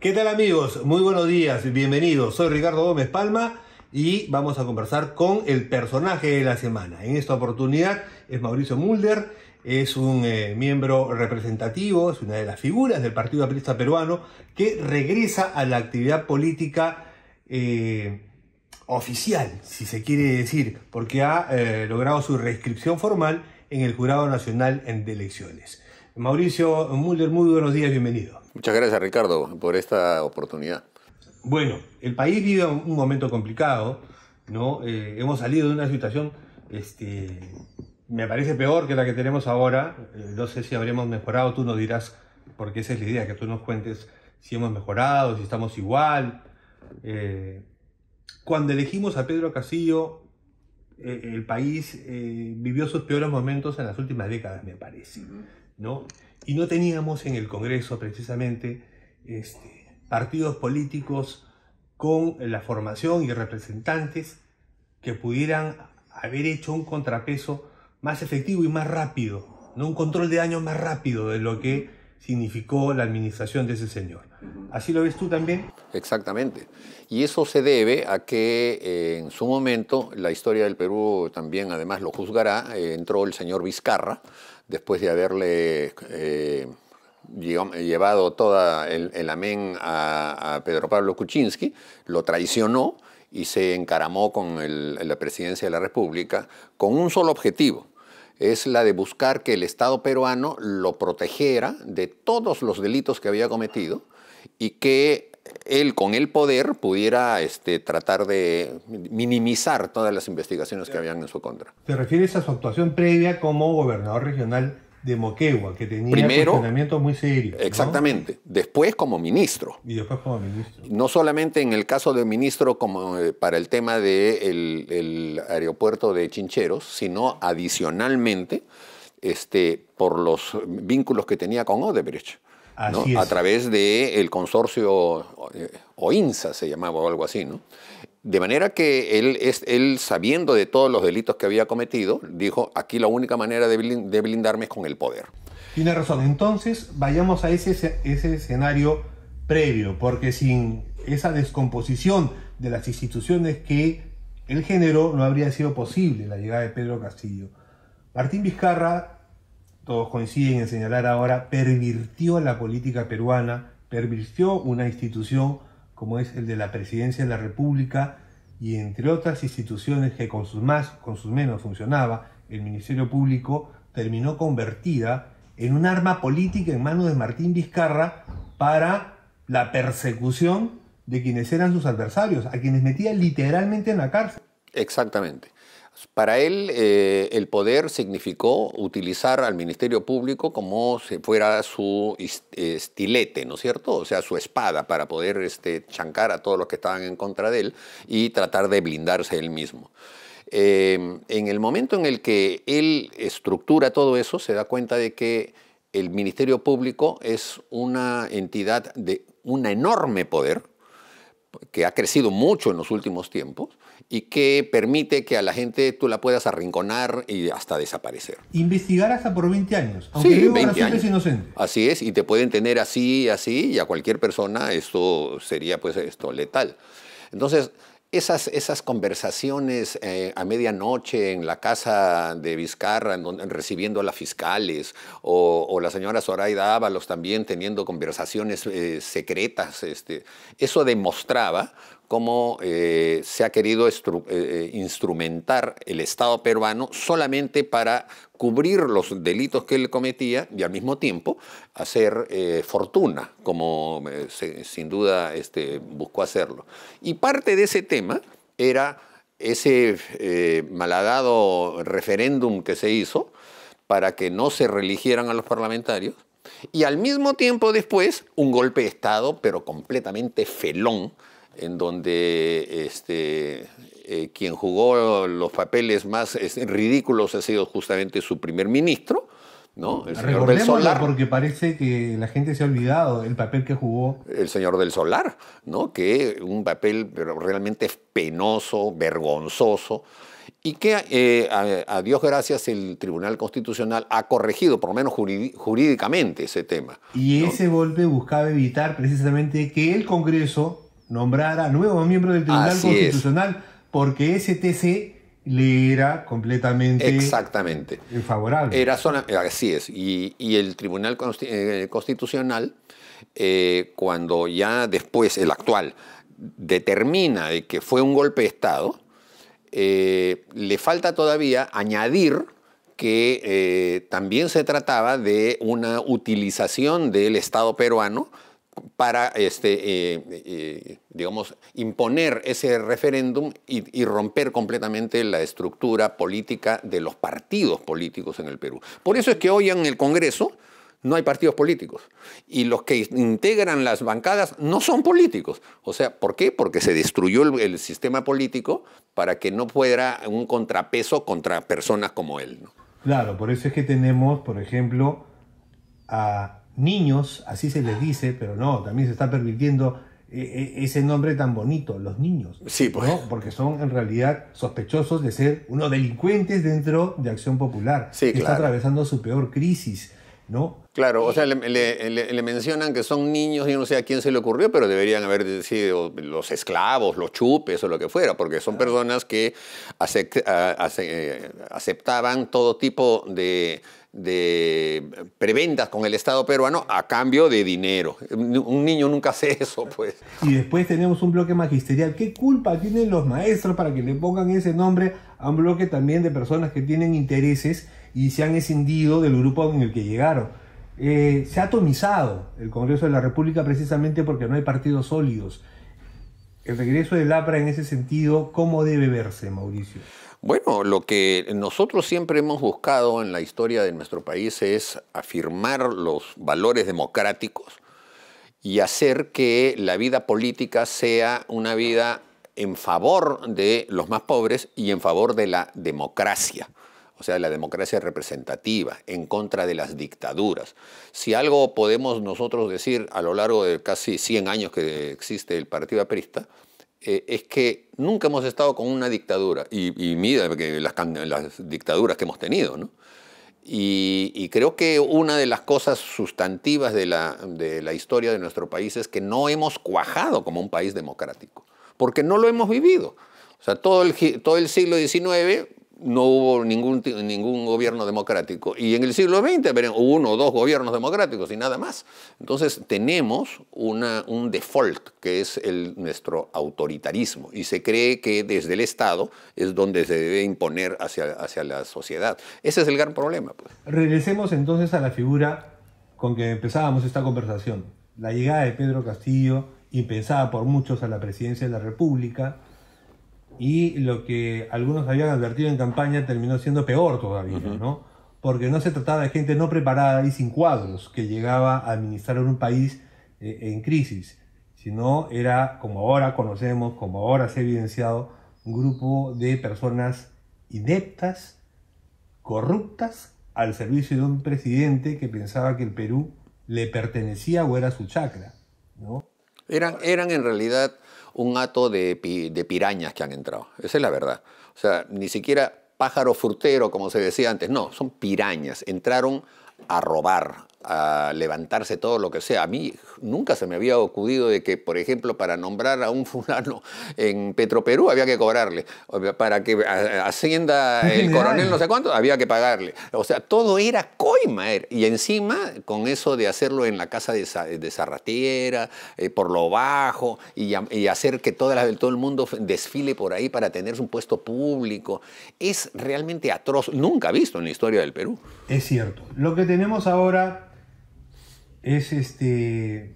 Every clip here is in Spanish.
¿Qué tal amigos? Muy buenos días, bienvenidos. Soy Ricardo Gómez Palma y vamos a conversar con el personaje de la semana. En esta oportunidad es Mauricio Mulder, es un eh, miembro representativo, es una de las figuras del Partido Aprista Peruano que regresa a la actividad política eh, oficial, si se quiere decir, porque ha eh, logrado su reinscripción formal en el Jurado Nacional de Elecciones. Mauricio Mulder muy buenos días, bienvenido. Muchas gracias Ricardo por esta oportunidad. Bueno, el país vive un momento complicado, ¿no? Eh, hemos salido de una situación, este, me parece peor que la que tenemos ahora, eh, no sé si habremos mejorado, tú nos dirás, porque esa es la idea, que tú nos cuentes si hemos mejorado, si estamos igual. Eh, cuando elegimos a Pedro Castillo, el país vivió sus peores momentos en las últimas décadas, me parece. Y no teníamos en el Congreso precisamente este, partidos políticos con la formación y representantes que pudieran haber hecho un contrapeso más efectivo y más rápido, un control de daño más rápido de lo que significó la administración de ese señor. ¿Así lo ves tú también? Exactamente. Y eso se debe a que eh, en su momento, la historia del Perú también además lo juzgará, eh, entró el señor Vizcarra después de haberle... Eh, llevado todo el, amén a, Pedro Pablo Kuczynski, lo traicionó y se encaramó con la presidencia de la República con un solo objetivo, es la de buscar que el Estado peruano lo protegiera de todos los delitos que había cometido y que él con el poder pudiera este, tratar de minimizar todas las investigaciones que habían en su contra. ¿Te refieres a su actuación previa como gobernador regional de Moquegua, que tenía un funcionamiento muy serio Exactamente. Después como ministro. Y después como ministro. No solamente en el caso del ministro como eh, para el tema del de aeropuerto de Chincheros, sino adicionalmente este, por los vínculos que tenía con Odebrecht. A través del el consorcio eh, OINSA, se llamaba o algo así, ¿no? De manera que él, él, sabiendo de todos los delitos que había cometido, dijo, aquí la única manera de blindarme es con el poder. Tiene razón, entonces vayamos a ese, ese escenario previo, porque sin esa descomposición de las instituciones que él generó, no habría sido posible la llegada de Pedro Castillo. Martín Vizcarra, todos coinciden en señalar ahora, pervirtió la política peruana, pervirtió una institución como es el de la Presidencia de la República y entre otras instituciones que con sus más, con sus menos funcionaba, el Ministerio Público, terminó convertida en un arma política en manos de Martín Vizcarra para la persecución de quienes eran sus adversarios, a quienes metía literalmente en la cárcel. Exactamente. Para él, eh, el poder significó utilizar al Ministerio Público como si fuera su estilete, ¿no es cierto? O sea, su espada para poder este, chancar a todos los que estaban en contra de él y tratar de blindarse él mismo. Em, en el momento en el que él estructura todo eso, se da cuenta de que el Ministerio Público es una entidad de un enorme poder, que ha crecido mucho en los últimos tiempos, y que permite que a la gente tú la puedas arrinconar y hasta desaparecer. Investigar hasta por 20 años, aunque sí, 20 años. inocente. Así es, y te pueden tener así, así, y a cualquier persona esto sería pues esto letal. Entonces, esas, esas conversaciones eh, a medianoche en la casa de Vizcarra, recibiendo a las fiscales, o, la señora Zoraida Ábalos también teniendo conversaciones eh, secretas, este, eso demostraba cómo eh, se ha querido eh, eh, instrumentar el Estado peruano solamente para cubrir los delitos que él cometía y al mismo tiempo hacer fortuna, como sin duda este, buscó hacerlo. Y parte de ese tema era ese malagado referéndum que se hizo para que no se reeligieran a los parlamentarios y al mismo tiempo después un golpe de Estado, pero completamente felón, en donde este, eh, quien jugó los papeles más este, ridículos ha sido justamente su primer ministro, ¿no? El señor del Solar. Porque parece que la gente se ha olvidado del papel que jugó. El señor del Solar, ¿no? Que un papel realmente penoso, vergonzoso. Y que eh, a, Dios gracias el Tribunal Constitucional ha corregido, por lo menos jurídicamente, ese tema. Y ese golpe buscaba evitar precisamente que el Congreso nombrar a nuevos miembros del Tribunal Constitucional, porque ese TC le era completamente Exactamente. Eh, favorable. Era eh, así es. Y, el Tribunal eh, Constitucional, cuando ya después el actual determina que fue un golpe de Estado, le falta todavía añadir que también se trataba de una utilización del Estado peruano para, este, eh, eh, digamos, imponer ese referéndum y, romper completamente la estructura política de los partidos políticos en el Perú. Por eso es que hoy en el Congreso no hay partidos políticos y los que integran las bancadas no son políticos. O sea, ¿por qué? Porque se destruyó el, el sistema político para que no fuera un contrapeso contra personas como él. ¿no? Claro, por eso es que tenemos, por ejemplo, a niños, así se les dice, pero no, también se está permitiendo eh, eh, ese nombre tan bonito, los niños. Sí, pues. Porque son en realidad sospechosos de ser unos delincuentes dentro de Acción Popular. que Está atravesando su peor crisis, ¿no? Claro, o sea, le, mencionan que son niños, yo no sé a quién se le ocurrió, pero deberían haber sido los esclavos, los chupes o lo que fuera, porque son personas que eh, aceptaban todo tipo de de preventas con el Estado peruano a cambio de dinero. Un niño nunca hace eso, pues. Y después tenemos un bloque magisterial. ¿Qué culpa tienen los maestros para que le pongan ese nombre a un bloque también de personas que tienen intereses y se han escindido del grupo en el que llegaron? Eh, se ha atomizado el Congreso de la República precisamente porque no hay partidos sólidos el regreso del APRA en ese sentido, ¿cómo debe verse, Mauricio? Bueno, lo que nosotros siempre hemos buscado en la historia de nuestro país es afirmar los valores democráticos y hacer que la vida política sea una vida en favor de los más pobres y en favor de la democracia o sea, la democracia representativa, en contra de las dictaduras. Si algo podemos nosotros decir a lo largo de casi 100 años que existe el Partido Aprista, eh, es que nunca hemos estado con una dictadura, y, y mira que las, dictaduras que hemos tenido, ¿no? Y, creo que una de las cosas sustantivas de la, de la historia de nuestro país es que no hemos cuajado como un país democrático, porque no lo hemos vivido. O sea, todo el, todo el siglo XIX no hubo ningún, gobierno democrático. Y en el siglo XX hubo uno o dos gobiernos democráticos y nada más. Entonces tenemos un default que es nuestro autoritarismo y se cree que desde el Estado es donde se debe imponer hacia, la sociedad. Ese es el gran problema. Pues. Regresemos entonces a la figura con que empezábamos esta conversación. La llegada de Pedro Castillo, y impensada por muchos a la presidencia de la República, y lo que algunos habían advertido en campaña terminó siendo peor todavía, ¿no? Porque no se trataba de gente no preparada y sin cuadros que llegaba a administrar un país eh, en crisis, sino era, como ahora conocemos, como ahora se ha evidenciado, un grupo de personas ineptas, corruptas, al servicio de un presidente que pensaba que el Perú le pertenecía o era su chacra, ¿no? Eran, eran en realidad un hato de, pirañas que han entrado. Esa es la verdad. O sea, ni siquiera pájaro frutero, como se decía antes, no, son pirañas. Entraron a robar, a levantarse todo lo que sea. A mí nunca se me había ocurrido de que, por ejemplo, para nombrar a un fulano en Petroperú había que cobrarle, para que Hacienda, el coronel no sé cuánto, había que pagarle. O sea, todo era coima. Y encima, con eso de hacerlo en la casa de, de eh, por lo bajo, y, hacer que toda la, todo el mundo desfile por ahí para tener un puesto público, es realmente atroz. Nunca visto en la historia del Perú. Es cierto. Lo que tenemos ahora es este,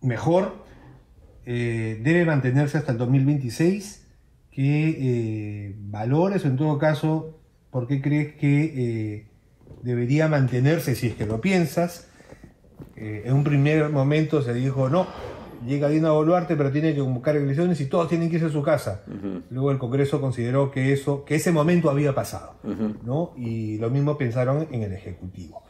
mejor, eh, debe mantenerse hasta el 2026. que eh, valores o en todo caso, por qué crees que eh, debería mantenerse si es que lo piensas? en un primer momento se dijo, no, llega a Boluarte, pero tiene que convocar elecciones y todos tienen que irse a su casa. Luego el Congreso consideró que eso, que ese momento había pasado, ¿no? Y lo mismo pensaron en el Ejecutivo.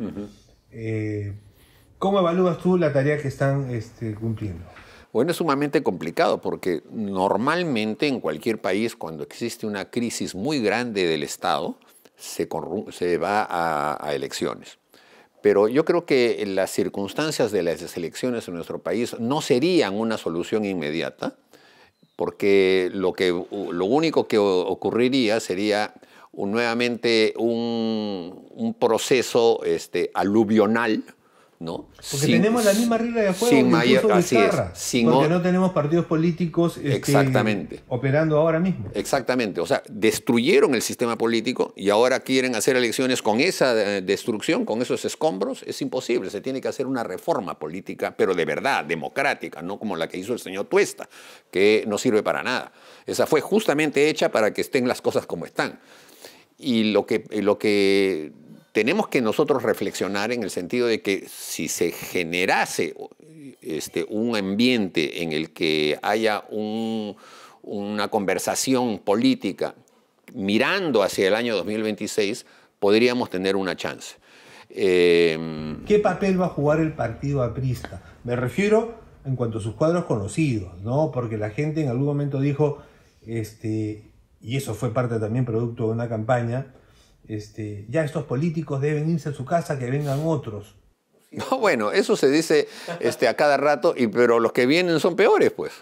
¿Cómo evalúas tú la tarea que están este, cumpliendo? Bueno, es sumamente complicado porque normalmente en cualquier país cuando existe una crisis muy grande del Estado, se, se va a, elecciones. Pero yo creo que las circunstancias de las elecciones en nuestro país no serían una solución inmediata, porque lo, que, lo único que ocurriría sería nuevamente un, proceso este, aluvional porque tenemos la misma regla de juego que así porque no tenemos partidos políticos este, operando ahora mismo. Exactamente, o sea, destruyeron el sistema político y ahora quieren hacer elecciones con esa eh, destrucción, con esos escombros, es imposible, se tiene que hacer una reforma política, pero de verdad, democrática, no como la que hizo el señor Tuesta, que no sirve para nada. Esa fue justamente hecha para que estén las cosas como están. Y lo que, lo que tenemos que nosotros reflexionar en el sentido de que si se generase este, un ambiente en el que haya una conversación política mirando hacia el año 2026, podríamos tener una chance. Em, ¿Qué papel va a jugar el partido aprista? Me refiero en cuanto a sus cuadros conocidos, ¿no? Porque la gente en algún momento dijo, este, y eso fue parte también producto de una campaña, este, ya estos políticos deben irse a su casa, que vengan otros. No, bueno, eso se dice este, a cada rato, y, pero los que vienen son peores, pues.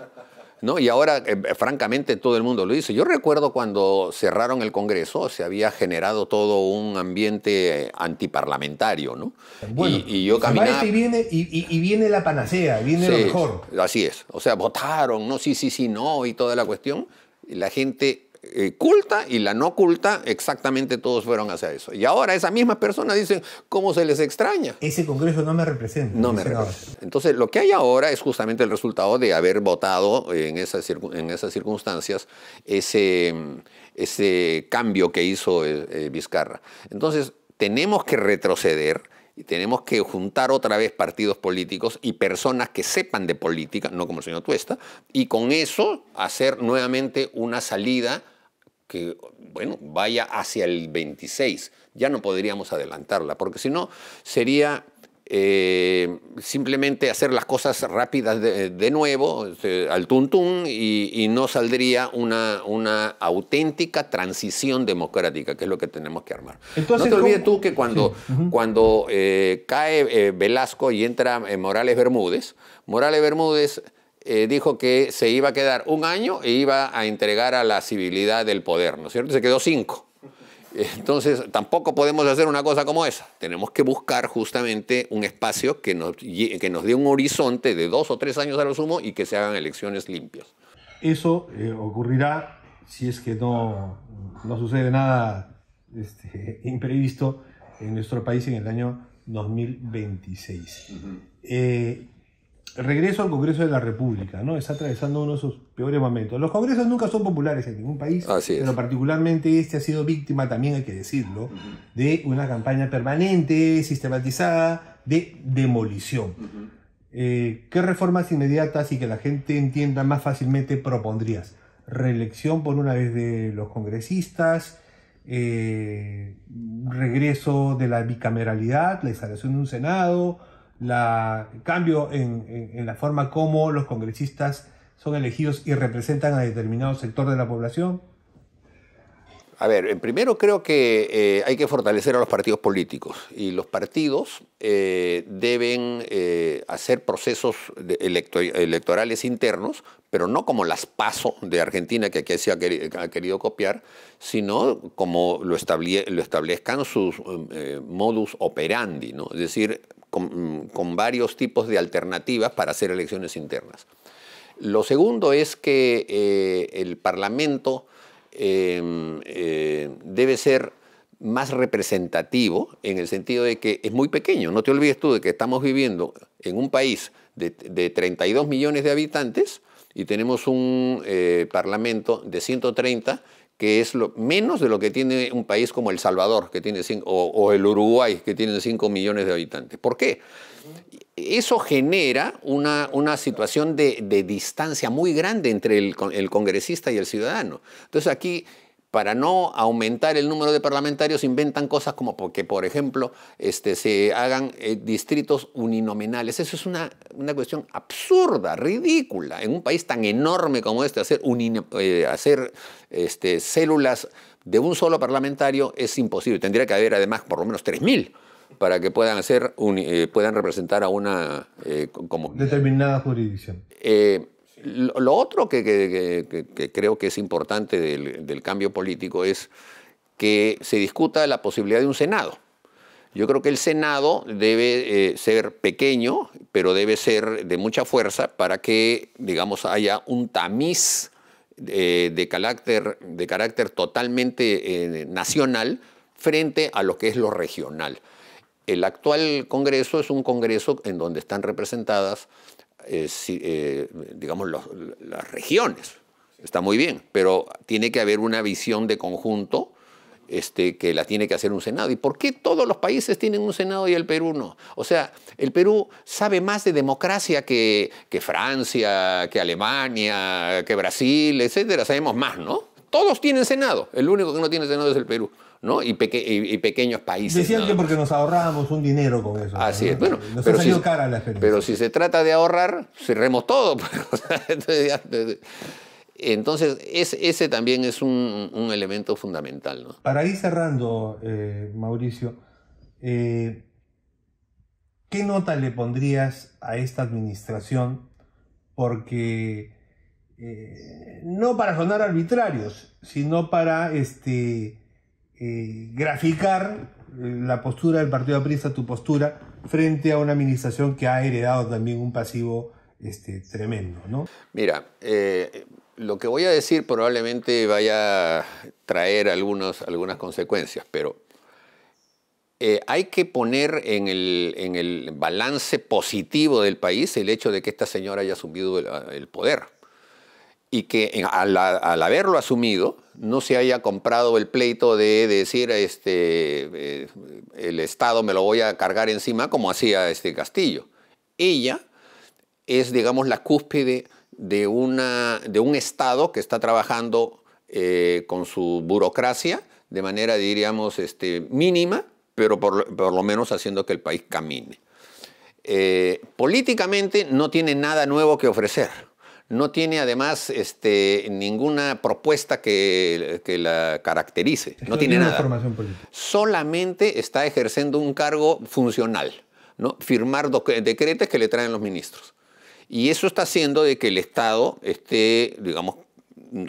¿No? Y ahora, eh, francamente, todo el mundo lo dice. Yo recuerdo cuando cerraron el Congreso, se había generado todo un ambiente antiparlamentario, ¿no? Bueno, y, yo este caminaba... Y viene, y, viene la panacea, viene lo mejor. Así es. O sea, votaron, no, sí, sí, sí, no, y toda la cuestión. La gente eh, culta y la no culta, exactamente todos fueron hacia eso. Y ahora esas mismas personas dicen, ¿cómo se les extraña? Ese Congreso no me representa. No me representa. Entonces, lo que hay ahora es justamente el resultado de haber votado en esas, circunstancias ese, ese cambio que hizo eh, eh, Vizcarra. Entonces, tenemos que retroceder. Y tenemos que juntar otra vez partidos políticos y personas que sepan de política, no como el señor Tuesta, y con eso hacer nuevamente una salida que, bueno, vaya hacia el 26. Ya no podríamos adelantarla, porque si no sería eh, simplemente hacer las cosas rápidas de, nuevo, este, al tuntún, y, y no saldría una, una auténtica transición democrática, que es lo que tenemos que armar. no te olvides tú que cuando, cuando eh, cae eh, Velasco y entra Morales Bermúdez, Morales Bermúdez eh, dijo que se iba a quedar un año e iba a entregar a la civilidad del poder, ¿no es cierto? Se quedó cinco. Entonces, tampoco podemos hacer una cosa como esa. Tenemos que buscar justamente un espacio que nos, que nos dé un horizonte de dos o tres años a lo sumo y que se hagan elecciones limpias. Eso eh, ocurrirá si es que no, no sucede nada este, imprevisto en nuestro país en el año 2026 regreso al Congreso de la República, ¿no? Está atravesando uno de sus peores momentos. Los congresos nunca son populares en ningún país, pero particularmente este ha sido víctima, también hay que decirlo, de una campaña permanente, sistematizada, de demolición. Eh, ¿Qué reformas inmediatas y que la gente entienda más fácilmente propondrías? Reelección por una vez de los congresistas, eh, regreso de la bicameralidad, la instalación de un Senado, la cambio en, la forma como los congresistas son elegidos y representan a determinado sector de la población? A ver, eh, primero creo que eh, hay que fortalecer a los partidos políticos y los partidos eh, deben hacer procesos electorales internos, pero no como las PASO de Argentina que aquí se ha querido, copiar, sino como lo, lo establezcan sus modus operandi, ¿no? es decir, Mm, con, varios tipos de alternativas para hacer elecciones internas. Lo segundo es que eh, el Parlamento em, eh, debe ser más representativo en el sentido de que es muy pequeño. No te olvides tú de que estamos viviendo en un país de 32 millones de habitantes y tenemos un eh, Parlamento de 130 que es lo, menos de lo que tiene un país como El Salvador, que tiene cinco, o, el Uruguay, que tiene 5 millones de habitantes. ¿Por qué? Eso genera una, una situación de, distancia muy grande entre el, el congresista y el ciudadano. Entonces aquí para no aumentar el número de parlamentarios, inventan cosas como que, por ejemplo, este, se hagan eh, distritos uninominales. Eso es una, una, cuestión absurda, ridícula. En un país tan enorme como este, hacer, eh, hacer este, células de un solo parlamentario es imposible. Tendría que haber, además, por lo menos 3.000 para que puedan hacer eh, puedan representar a una como determinada jurisdicción. Lo otro que, creo que es importante del, cambio político es que se discuta la posibilidad de un Senado. Yo creo que el Senado debe eh, ser pequeño, pero debe ser de mucha fuerza para que, digamos, haya un tamiz eh, de, carácter, totalmente eh, nacional frente a lo que es lo regional. El actual Congreso es un Congreso en donde están representadas eh, si, eh, digamos, las regiones. Está muy bien, pero tiene que haber una visión de conjunto este, que la tiene que hacer un Senado. ¿Y por qué todos los países tienen un Senado y el Perú no? O sea, el Perú sabe más de democracia que, que Francia, que Alemania, que Brasil, etcétera. Sabemos más, ¿no? Todos tienen Senado. El único que no tiene Senado es el Perú. Y, pequeños países. Decían que porque nos ahorrábamos un dinero con eso. Así es, bueno. pero, ha si, la pero si se trata de ahorrar, cerremos todo. Pues, entonces, ese también es un, elemento fundamental. Para ir cerrando, eh, Mauricio, eh, ¿qué nota le pondrías a esta administración? Porque, eh, no para sonar arbitrarios, sino para este, eh, graficar eh, la postura del Partido Aprista, tu postura, frente a una administración que ha heredado también un pasivo este, tremendo, Mira, eh, lo que voy a decir probablemente vaya a traer algunos, algunas consecuencias, pero hay que poner en el, balance positivo del país el hecho de que esta señora haya asumido el, poder y que al haberlo asumido no se haya comprado el pleito de decir este, eh, el Estado me lo voy a cargar encima como hacía este Castillo. Ella es, digamos, la cúspide de, una, de un Estado que está trabajando eh, con su burocracia de manera, diríamos, este, mínima, pero por, lo menos haciendo que el país camine. Eh, políticamente no tiene nada nuevo que ofrecer no tiene además este, ninguna propuesta que, la caracterice, no, tiene nada. Solamente está ejerciendo un cargo funcional, ¿no? firmar decretos que le traen los ministros. Y eso está haciendo de que el Estado esté, digamos,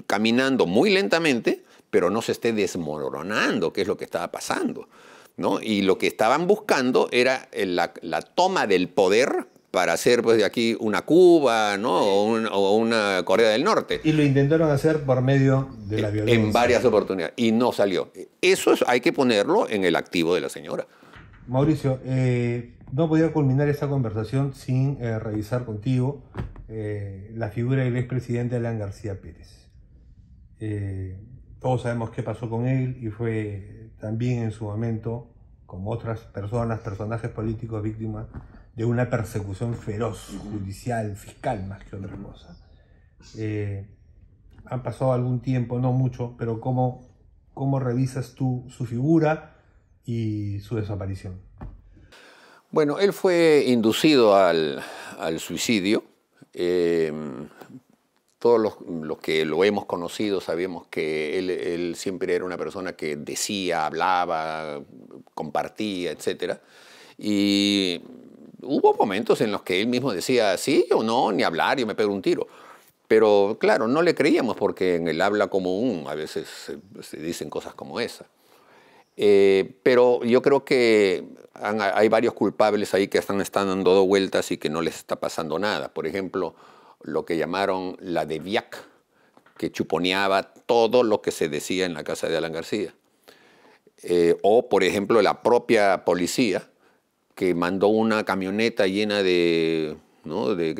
caminando muy lentamente, pero no se esté desmoronando, que es lo que estaba pasando. ¿no? Y lo que estaban buscando era la, la toma del poder para hacer pues de aquí una Cuba, O, una Corea del Norte. Y lo intentaron hacer por medio de la violencia. En varias oportunidades y no salió. Eso hay que ponerlo en el activo de la señora. Mauricio, eh, no podía culminar esta conversación sin eh, revisar contigo eh, la figura del expresidente Alan García Pérez. todos sabemos qué pasó con él y fue también en su momento, como otras personas, personajes políticos, víctimas de una persecución feroz, judicial, fiscal, más que otra cosa. Eh, han pasado algún tiempo, no mucho, pero ¿cómo, revisas tú su figura y su desaparición? Bueno, él fue inducido al, suicidio. Eh, todos los, que lo hemos conocido sabemos que él, él, siempre era una persona que decía, hablaba, compartía, etc. Y hubo momentos en los que él mismo decía, sí, o no, ni hablar, yo me pego un tiro. Pero claro, no le creíamos porque en el habla común a veces se, dicen cosas como esa. Eh, pero yo creo que hay varios culpables ahí que están, están dando vueltas y que no les está pasando nada. Por ejemplo, lo que llamaron la de Viac, que chuponeaba todo lo que se decía en la casa de Alan García. Eh, o, por ejemplo, la propia policía, que mandó una camioneta llena de, eh,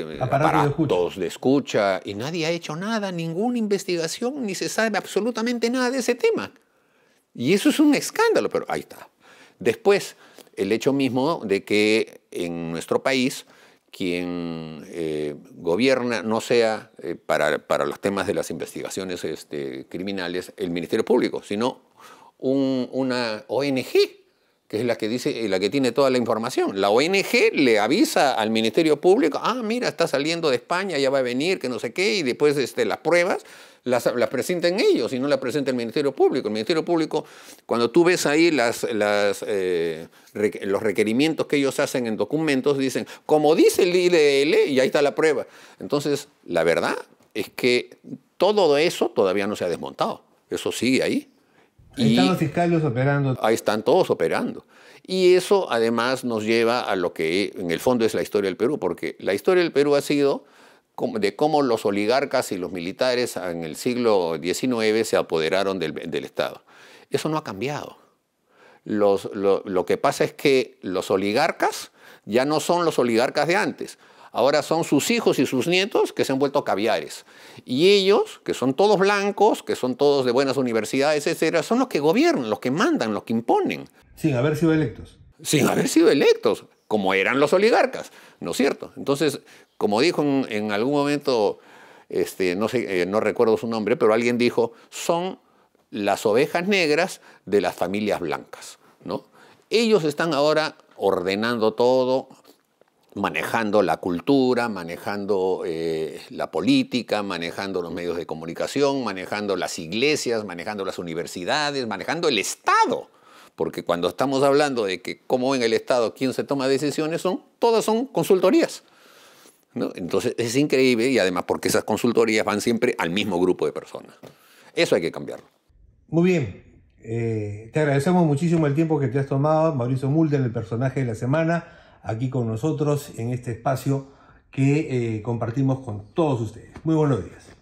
de, escucha y nadie ha hecho nada, ninguna investigación, ni se sabe absolutamente nada de ese tema. Y eso es un escándalo, pero ahí está. Después, el hecho mismo de que en nuestro país quien eh, gobierna no sea eh, para, los temas de las investigaciones este, criminales el Ministerio Público, sino una ONG que es la que dice, eh, la que tiene toda la información. La ONG le avisa al Ministerio Público, ah, mira, está saliendo de España, ya va a venir, que no sé qué, y después este, las pruebas las, presenten presentan ellos y no las presenta el Ministerio Público. El Ministerio Público, cuando tú ves ahí eh, los requerimientos que ellos hacen en documentos, dicen, como dice el IDL, e y ahí está la prueba. Entonces, la verdad es que todo eso todavía no se ha desmontado. Eso sigue ahí. Ahí están los operando. Ahí están todos operando. Y eso además nos lleva a lo que en el fondo es la historia del Perú, porque la historia del Perú ha sido de cómo los oligarcas y los militares en el siglo XIX se apoderaron del, Estado. Eso no ha cambiado. lo, lo que pasa es que los oligarcas ya no son los oligarcas de antes. Ahora son sus hijos y sus nietos que se han vuelto caviares. Y ellos, que son todos blancos, que son todos de buenas universidades, etcétera, son los que gobiernan, los que mandan, los que imponen. Sin haber sido electos. Sin haber sido electos, como eran los oligarcas, ¿no es cierto? Entonces, como dijo en, algún momento, este, no, eh, no recuerdo su nombre, pero alguien dijo, son las ovejas negras de las familias blancas, ¿no? Ellos están ahora ordenando todo, manejando la cultura, manejando eh, la política, manejando los medios de comunicación, manejando las iglesias, manejando las universidades, manejando el Estado. Porque cuando estamos hablando de que cómo en el Estado quién se toma decisiones, son, todas son consultorías. Entonces es increíble y además porque esas consultorías van siempre al mismo grupo de personas. Eso hay que cambiarlo. Muy bien. Eh, te agradecemos muchísimo el tiempo que te has tomado, Mauricio Mulder, el personaje de la semana aquí con nosotros en este espacio que eh, compartimos con todos ustedes. Muy buenos días.